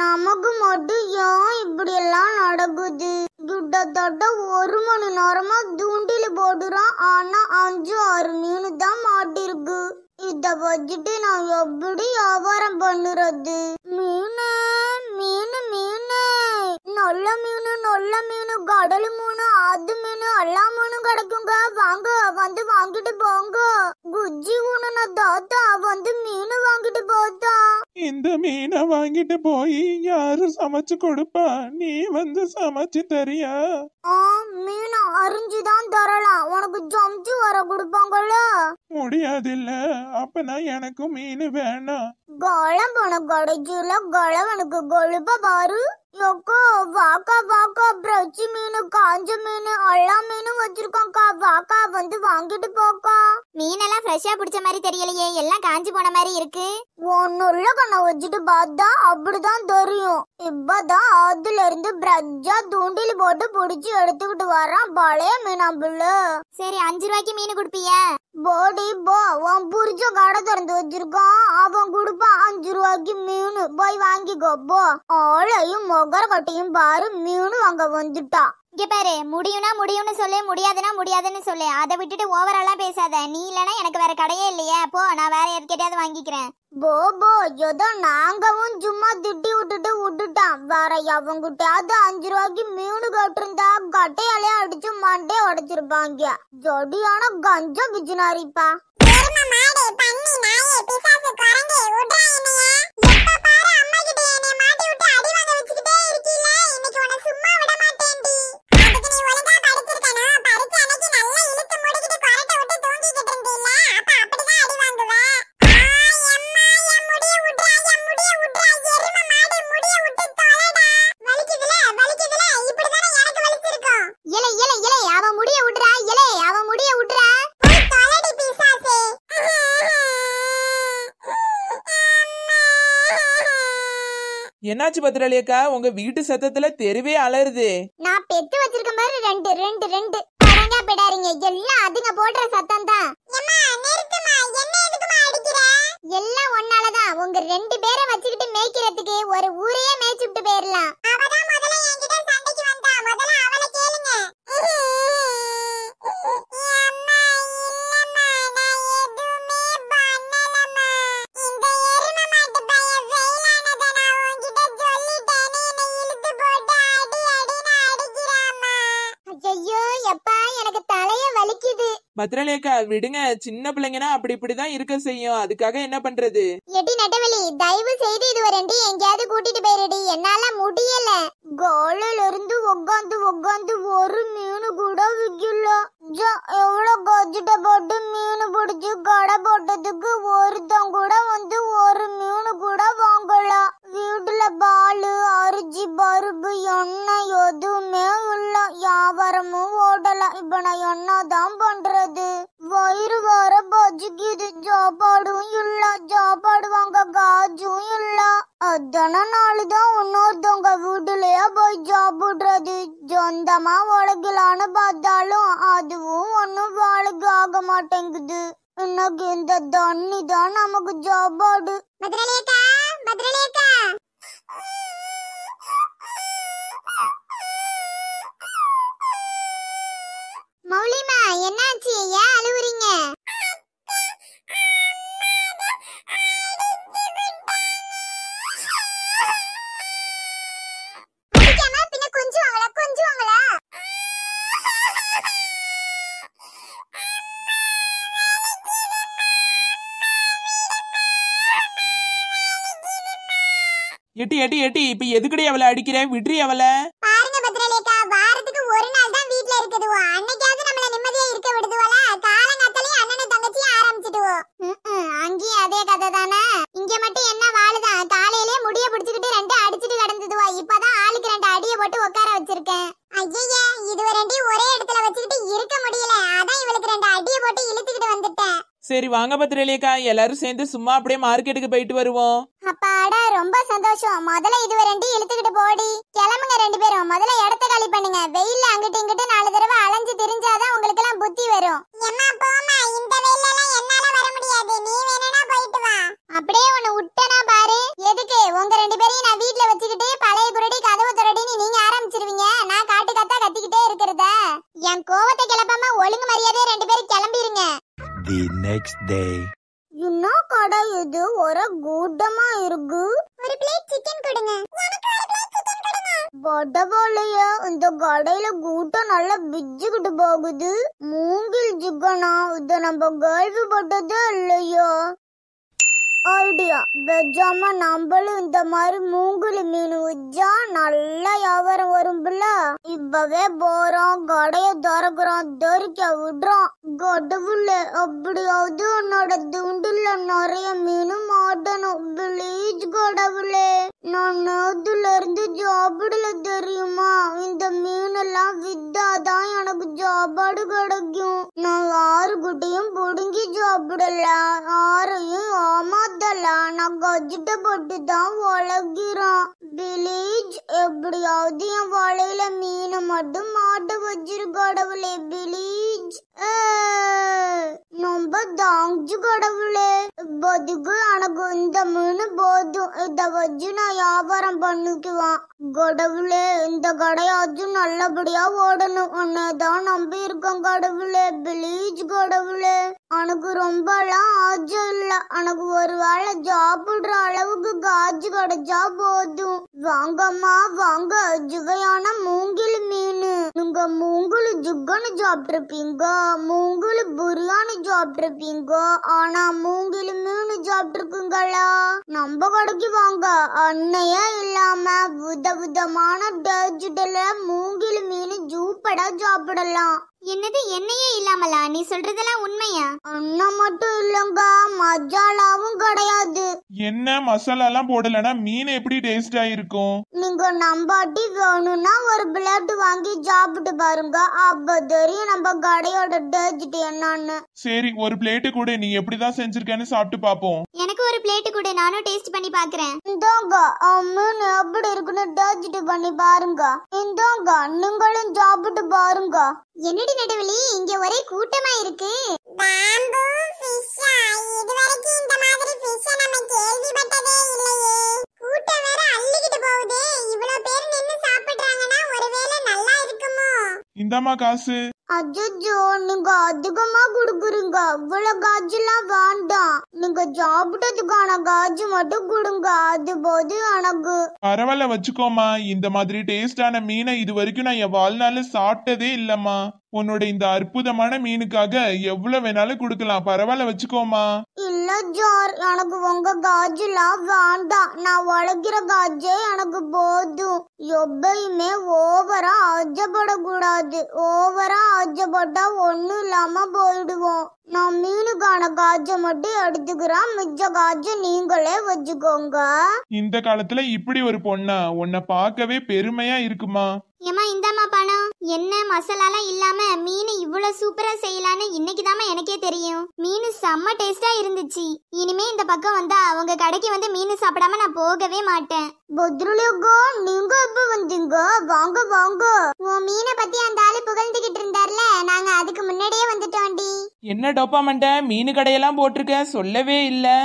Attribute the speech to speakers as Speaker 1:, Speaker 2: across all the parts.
Speaker 1: நமக்கு மட்டும் ஏன் இப்படி எல்லாம் நடக்குது கிட்டத்தட்ட ஒரு மணி நேரமா தூண்டில் போடுறான் ஆனா அஞ்சு ஆறு மீன் தான் மாட்டிருக்கு இத வச்சுட்டு நான் எப்படி வியாபாரம் பண்ணுறது மீன் மீன் மீன் நல்ல மீன் நொல்ல மீன் கடல் மீன் ஆத்து மீன் எல்லா மீனும் கிடைக்குங்க வாங்க வந்து வாங்கிட்டு போங்க குஜ்ஜி ஊன தாத்தா வந்து மீன் வாங்கிட்டு போத்தா
Speaker 2: இந்த மீனை வாங்கிட்டு போய் யாரு சமைச்சு கொடுப்பா நீ வந்து சமைச்சு தரியா
Speaker 1: மீன் அரிஞ்சுதான் தரலாம் உனக்கு ஜம்ச்சு வர கொடுப்பா முடியாதுல்ல அப்பனா எனக்கும் மீன் வேணாம் கோலம் போன கடைசியில கலவனுக்கு கொழுப்ப பாரு யொக்கோ வாக்கா வாக்கா பிரச்சி மீன் காஞ்ச மீன் எல்லா மீனும் வச்சிருக்கோம்க்கா வாக்கா வந்து வாங்கிட்டு போக்கா மீன் ஃப்ரெஷ்ஷா பிடிச்ச மாதிரி தெரியலையே எல்லாம் காஞ்சி போன மாதிரி இருக்கு ஒன்னு உள்ள கண்ணை வச்சுட்டு பார்த்தா அப்படிதான் தெரியும் இப்பதான் அதுல இருந்து பிரஜா தூண்டில் போட்டு புடிச்சு எடுத்துக்கிட்டு வரான் பழைய மீனாம்புள்ள சரி அஞ்சு ரூபாய்க்கு மீன் குடுப்பிய போடி போ உன் புரிச்ச கடை திறந்து வச்சிருக்கான் அவன் கொடுப்பான் அஞ்சு ரூபாய்க்கு மீன் போய் வாங்கிக்கோ போ ஆளையும் மொகர கட்டையும் பாரு மீன் வாங்க வந்துட்டான் இங்கே பாரு முடியும்னா முடியும்னு சொல்லு முடியாதுன்னா முடியாதுன்னு சொல்லு அதை விட்டுட்டு ஓவராலாக பேசாத நீ இல்லைனா எனக்கு வேற கடையே இல்லையா போ நான் வேற யார்கிட்டயாவது வாங்கிக்கிறேன் போ ஏதோ நாங்கவும் சும்மா திட்டி விட்டுட்டு விட்டுட்டான் வேற அவங்கிட்டயாவது அஞ்சு ரூபாய்க்கு மீனு கட்டிருந்தா கட்டையாலே அடிச்சு மண்டே உடைச்சிருப்பாங்க ஜடியான கஞ்சம் பிஜினாரிப்பா
Speaker 2: என்னாச்சு பத்ரலியக்கா உங்க வீட்டு சத்தத்துல தெருவே அலருது
Speaker 1: நான் பெத்து வச்சிருக்க மாதிரி ரெண்டு ரெண்டு ரெண்டு அடங்கா பிடாரிங்க எல்லாம் அதுங்க போடுற சத்தம் தான் எல்லாம் ஒன்னாலதான் உங்க ரெண்டு பேரை வச்சுக்கிட்டு மேய்க்கிறதுக்கு ஒரு ஊரையே மேய்ச்சுட்டு போயிடலாம்
Speaker 2: பத்ரலேகா விடுங்க சின்ன பிள்ளைங்கன்னா அப்படி இப்படிதான் இருக்க செய்யும் அதுக்காக என்ன பண்றது
Speaker 1: எடி நட்டவெளி தயவு செய்து இது ரெண்டு எங்கேயாவது கூட்டிட்டு போயிரடி என்னால முடியல கோலில் இருந்து உட்காந்து உட்காந்து ஒரு மீனு கூட விக்கல எவ்வளவு கஜிட்ட போட்டு மீன் பிடிச்சு கடை போட்டதுக்கு ஒருத்தன் கூட இப்ப என்ன தான் பண்றது வயிறு வர பஜிக்குது சாப்பாடும் இல்ல சாப்பாடுவாங்க வாங்க காஜும் இல்ல அதான தான் இன்னொருத்தவங்க வீட்டுலயே போய் சாப்பிடுறது சொந்தமா உழைக்கலான்னு பார்த்தாலும் அதுவும் ஒன்னும் வாழ்க்கை ஆக மாட்டேங்குது இன்னைக்கு இந்த தண்ணி தான் நமக்கு சாப்பாடு
Speaker 2: எட்டி எட்டி எட்டி இப்ப எதுக்குடி அவளை அடிக்கிறேன் விட்ரி அவளை பாருங்க பத்ரலேகா வாரத்துக்கு ஒரு நாள் தான் வீட்ல இருக்குதுவோ அன்னைக்காவது நம்மள நிம்மதியா இருக்க விடுதுவல காலங்காத்தாலே அண்ணனும்
Speaker 1: தங்கச்சியும் ஆரம்பிச்சிடுவோம் அங்கேயும் அதே கதை தானா இங்க மட்டும் என்ன வாழுதான் காலையிலே முடிய பிடிச்சுக்கிட்டு ரெண்டு அடிச்சிட்டு கிடந்ததுவா இப்பதான் ஆளுக்கு ரெண்டு அடியை போட்டு உட்கார வச்சிருக்கேன் ஐயே இது ரெண்டையும் ஒரே இடத்துல வச்சுக்கிட்டு இருக்க முடியல அதான் இவளுக்கு ரெண்டு அடியை போட்டு இழுத்துக்கிட்டு வந்துட்டேன்
Speaker 2: சரி வாங்க பத்திரலேக்கா எல்லாரும் சேர்ந்து சும்மா அப்படியே மார்க்கெட்டுக்கு போயிட்டு வருவோம்
Speaker 1: அப்பாடா ரொம்ப சந்தோஷம் முதல்ல இது ரெண்டு இழுத்துக்கிட்டு போடி கிளம்புங்க ரெண்டு பேரும் முதல்ல இடத்த காலி பண்ணுங்க வெயில்ல அங்கிட்டு இங்கிட்டு நாலு தடவை அலைஞ்சு திரிஞ்சாதான் உங்களுக்கு எல்லாம் புத்தி வரும் எம்மா போமா இந்த வெயில்ல எல்லாம் என்னால வர முடியாது நீ வேணா போயிட்டு வா அப்படியே உன்னை விட்டனா பாரு எதுக்கு உங்க ரெண்டு பேரையும் நான் வீட்டுல வச்சுக்கிட்டு பழைய புரடி கதவு துரடின்னு நீங்க ஆரம்பிச்சிருவீங்க நான் காட்டு கத்தா கத்திக்கிட்டே இருக்கிறத என் கோவத்தை கிளப்பாம ஒழுங்கு மரியாதையா ரெண்டு பேரும் கிளம்பிடுங்க The next day. என்னடா இது ஒரு கூட்டமா இருக்கு ஒரு பிளேட் சிக்கன் கொடுங்க படவாலையா இந்த கடையில கூட்டம் நல்லா பிச்சுக்கிட்டு போகுது மூங்கில் சிக்கனா இத நம்ம கேள்விப்பட்டதே இல்லையா ஐடியா பெஜாமா நம்மளும் இந்த மாதிரி மூங்குலி மீன் விஜா நல்லா வியாபாரம் வரும்புல இப்பவே போறோம் கடைய திறக்கிறோம் தெறிக்க விடுறோம் கடவுள் அப்படியாவது உன்னோட துண்டுல நிறைய மீனும் ஆடணும் பிளீஸ் கடவுளே நான் அதுல இருந்து ஜாபுடல தெரியுமா இந்த மீன் எல்லாம் வித்தாதான் எனக்கு ஜாபாடு கிடைக்கும் துட்டையும் புடுங்கி சாப்பிடலாம் யாரையும் ஏமாத்தலாம் நான் கஜிட்ட போட்டு தான் உழைக்கிறோம் பிளீஜ் எப்படியாவது என் வலையில மீனை மட்டும் மாட்ட வச்சிரு கடவுளே பிளீஜ் ரொம்ப தாங்கு கடவுளே రోజుకు అనకు ఇంత మీను పోదు ఇంత வச்சு நான் வியாபாரம் பண்ணிக்குவான் கடவுளே இந்த கடையாச்சும் நல்லபடியா ஓடணும் உன்னை நம்பி இருக்கோம் கடவுளே பிளீஸ் கடவுளே எனக்கு எல்லாம் பரவாயில்ல ஒரு வேளை சாப்பிடுற அளவுக்கு காஜு கிடைச்சா போதும் வாங்கம்மா வாங்க ஜுவையான மூங்கில் மீன் நீங்க மூங்குல் ஜுக்கன்னு சாப்பிட்டுருப்பீங்க மூங்குல் புரியான்னு சாப்பிட்டுருப்பீங்க ஆனா மூங்கில் மீன் சாப்பிட்டுருக்குங்களா நம்ம கடைக்கு வாங்க அன்னையே இல்லாம வித விதமான டேஜிட்டல மூங்கில் மீன் ஜூப்படா சாப்பிடலாம் என்னது என்னையே இல்லாமலா நீ சொல்றதெல்லாம் உண்மையா அண்ணா மட்டும் இல்லங்க மஜாலாவும் கிடையாது
Speaker 2: என்ன மசாலா எல்லாம் போடலனா மீன் எப்படி டேஸ்ட் இருக்கும்
Speaker 1: நீங்க நம்பாட்டி வேணும்னா ஒரு பிளேட் வாங்கி சாப்பிட்டு பாருங்க அப்ப தெரியும் நம்ம கடையோட டேஜிட் என்னன்னு
Speaker 2: சரி ஒரு பிளேட் கூட நீ எப்படிதான் செஞ்சிருக்கேன்னு சாப்பிட்டு பாப்போம்
Speaker 1: எனக்கு ஒரு பிளேட் கூட நானும் டேஸ்ட் பண்ணி பாக்குறேன் இந்தாங்க மீன் எப்படி இருக்குன்னு டேஜிட் பண்ணி பாருங்க இந்தாங்க நீங்களும் சாப்பிட்டு பாருங்க என்னடி நடுவலி இங்க ஒரே கூட்டமா இருக்கு பாம்பு இந்த நம்ம கூட்டம் போகுது நின்னு
Speaker 2: நல்லா காசு
Speaker 1: அஜ்ஜோ நீங்க அதிகமா குடுக்குறீங்க அவ்வளவு காஜெல்லாம் வேண்டாம் எனக்கு சாப்பிட்டதுக்கான காஜு மட்டும் கொடுங்க அது போது எனக்கு
Speaker 2: பரவாயில்ல வச்சுக்கோமா இந்த மாதிரி டேஸ்டான மீனை இது வரைக்கும் நான் என் வாழ்நாள்ல சாப்பிட்டதே இல்லம்மா உன்னோட இந்த அற்புதமான மீனுக்காக எவ்வளவு வேணாலும் கொடுக்கலாம் பரவாயில்ல வச்சுக்கோமா
Speaker 1: இல்ல ஜார் எனக்கு உங்க காஜுலாம் வேண்டாம் நான் உழைக்கிற காஜே எனக்கு போதும் எப்பயுமே ஓவரா அஜப்படக்கூடாது ஓவரா அஜப்பட்டா ஒண்ணும் இல்லாம போயிடுவோம் நான் மீனுக்கான காஜ மட்டும் எடுத்துக்கிறேன் மிச்ச காஜ நீங்களே வச்சுக்கோங்க
Speaker 2: இந்த காலத்துல இப்படி ஒரு பொண்ணா உன்னை பார்க்கவே பெருமையா இருக்குமா
Speaker 1: ஏமா இந்தாம்மா பணம் என்ன மசாலாலாம் இல்லாம மீன் இவ்வளவு சூப்பரா செய்யலான்னு இன்னைக்கு தாமா எனக்கே தெரியும் மீன் செம்ம டேஸ்டா இருந்துச்சு இனிமே இந்த பக்கம் வந்தா அவங்க கடைக்கு வந்து மீன் சாப்பிடாம நான் போகவே மாட்டேன் பொத்ருலுகோ நீங்க இப்ப வந்தீங்க வாங்க வாங்க உன் மீனை பத்தி அந்த ஆளு புகழ்ந்துகிட்டு இருந்தார்ல நாங்க அதுக்கு முன்னாடியே வந்துட்டோம்டி
Speaker 2: என்ன டோப்பா மண்ட மீன் கடையெல்லாம் போட்டிருக்க சொல்லவே இல்லை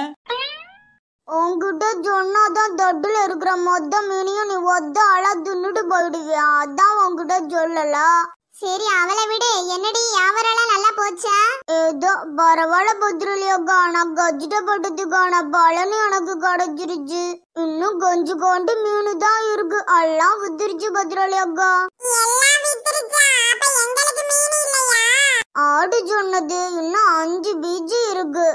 Speaker 2: உங்ககிட்ட சொன்னாதான் தொட்டில்
Speaker 1: இருக்கிற மொத்த மீனையும் நீ ஒத்த ஆளா தின்னுட்டு போயிடுவியா அதான் உங்ககிட்ட சொல்லல சரி அவளை விடு என்னடி யாவரெல்லாம் நல்லா போச்சா ஏதோ பரவாயில்ல பத்திரலியோக்கா ஆனா கஜிட்டப்பட்டதுக்கான பலன் எனக்கு கிடைச்சிருச்சு இன்னும் கொஞ்சம் கொண்டு மீனு தான் இருக்கு எல்லாம் வித்துருச்சு பத்திரலியோக்கா ஆடு சொன்னது இன்னும் அஞ்சு பீச்சு இருக்கு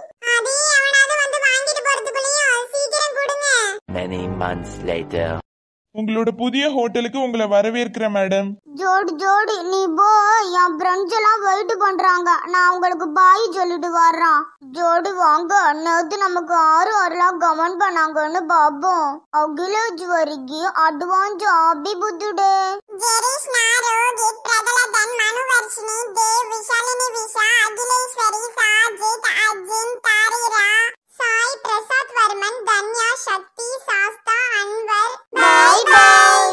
Speaker 2: many months later உங்களோட புதிய ஹோட்டலுக்கு உங்களை வரவேற்கிற மேடம்
Speaker 1: ஜோடி ஜோடி நீ போ என் பிரெஞ்சு எல்லாம் வெயிட் பண்றாங்க நான் உங்களுக்கு பாய் சொல்லிட்டு வர்றேன் ஜோடி வாங்க நேத்து நமக்கு ஆறு ஆறுலாம் கவன் பண்ணாங்கன்னு பாப்போம் அகிலேஜ் வரைக்கு advance happy birthday Sai Prasad Varman Dhanya Shakti Sastha Anwar bye பாய்